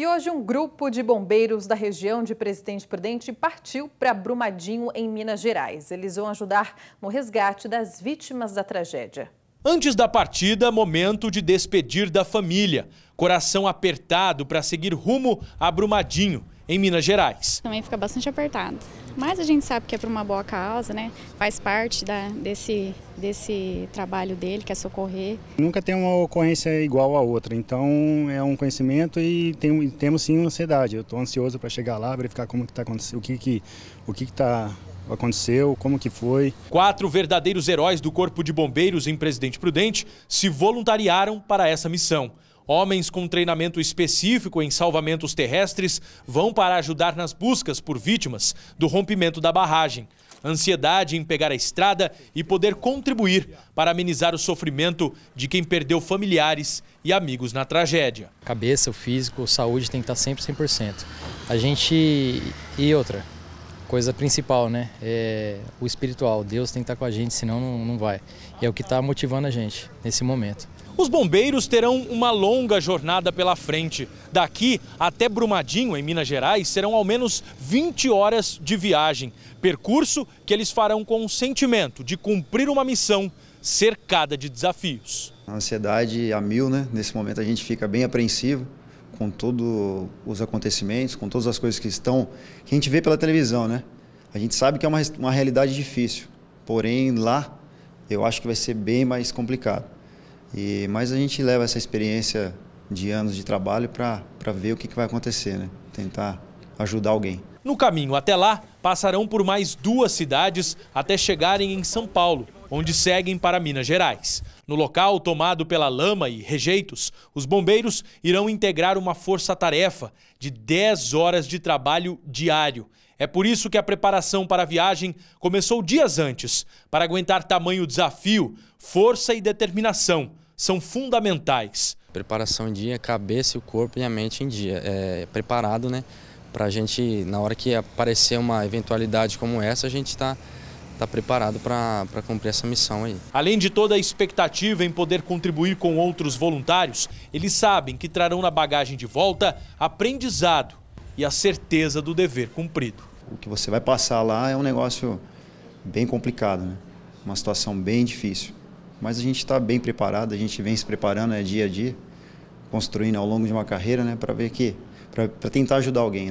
E hoje um grupo de bombeiros da região de Presidente Prudente partiu para Brumadinho, em Minas Gerais. Eles vão ajudar no resgate das vítimas da tragédia. Antes da partida, momento de despedir da família. Coração apertado para seguir rumo a Brumadinho em Minas Gerais. Também fica bastante apertado, mas a gente sabe que é para uma boa causa, né? faz parte da, desse, desse trabalho dele, que é socorrer. Nunca tem uma ocorrência igual a outra, então é um conhecimento e tem, temos sim ansiedade. Eu estou ansioso para chegar lá, verificar como que está acontecendo, o que que, o que, que tá, aconteceu, como que foi. Quatro verdadeiros heróis do Corpo de Bombeiros em Presidente Prudente se voluntariaram para essa missão. Homens com treinamento específico em salvamentos terrestres vão para ajudar nas buscas por vítimas do rompimento da barragem. Ansiedade em pegar a estrada e poder contribuir para amenizar o sofrimento de quem perdeu familiares e amigos na tragédia. Cabeça, o físico, saúde tem que estar sempre 100%. A gente. E outra, coisa principal, né? É o espiritual. Deus tem que estar com a gente, senão não, não vai. E é o que está motivando a gente nesse momento. Os bombeiros terão uma longa jornada pela frente. Daqui até Brumadinho, em Minas Gerais, serão ao menos 20 horas de viagem. Percurso que eles farão com o sentimento de cumprir uma missão cercada de desafios. A ansiedade a mil, né? Nesse momento a gente fica bem apreensivo com todos os acontecimentos, com todas as coisas que estão, que a gente vê pela televisão, né? A gente sabe que é uma, uma realidade difícil, porém lá eu acho que vai ser bem mais complicado. E, mas a gente leva essa experiência de anos de trabalho para ver o que, que vai acontecer, né? Tentar ajudar alguém. No caminho até lá, passarão por mais duas cidades até chegarem em São Paulo, onde seguem para Minas Gerais. No local tomado pela lama e rejeitos, os bombeiros irão integrar uma força-tarefa de 10 horas de trabalho diário. É por isso que a preparação para a viagem começou dias antes, para aguentar tamanho desafio, força e determinação são fundamentais. Preparação em dia, cabeça, e o corpo e a mente em dia. É, preparado, né? Para a gente, na hora que aparecer uma eventualidade como essa, a gente está tá preparado para cumprir essa missão aí. Além de toda a expectativa em poder contribuir com outros voluntários, eles sabem que trarão na bagagem de volta aprendizado e a certeza do dever cumprido. O que você vai passar lá é um negócio bem complicado, né? uma situação bem difícil mas a gente está bem preparado, a gente vem se preparando é dia a dia, construindo ao longo de uma carreira, né, para ver que, para tentar ajudar alguém. Né?